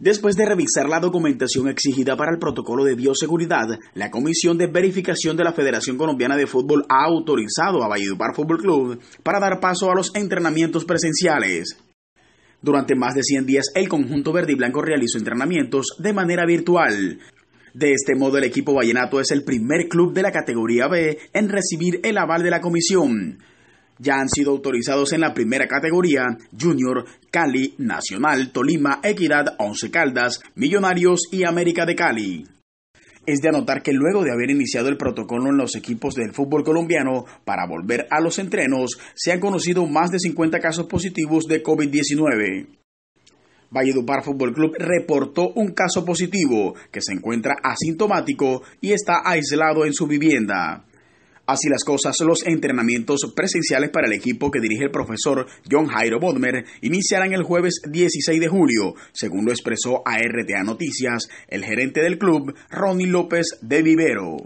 Después de revisar la documentación exigida para el protocolo de bioseguridad, la Comisión de Verificación de la Federación Colombiana de Fútbol ha autorizado a Valledupar Fútbol Club para dar paso a los entrenamientos presenciales. Durante más de 100 días, el conjunto verde y blanco realizó entrenamientos de manera virtual. De este modo, el equipo vallenato es el primer club de la categoría B en recibir el aval de la comisión. Ya han sido autorizados en la primera categoría Junior, Cali, Nacional, Tolima, Equidad, Once Caldas, Millonarios y América de Cali. Es de anotar que luego de haber iniciado el protocolo en los equipos del fútbol colombiano para volver a los entrenos, se han conocido más de 50 casos positivos de COVID-19. Valledupar Fútbol Club reportó un caso positivo que se encuentra asintomático y está aislado en su vivienda. Así las cosas, los entrenamientos presenciales para el equipo que dirige el profesor John Jairo Bodmer iniciarán el jueves 16 de julio, según lo expresó a RTA Noticias el gerente del club, Ronnie López de Vivero.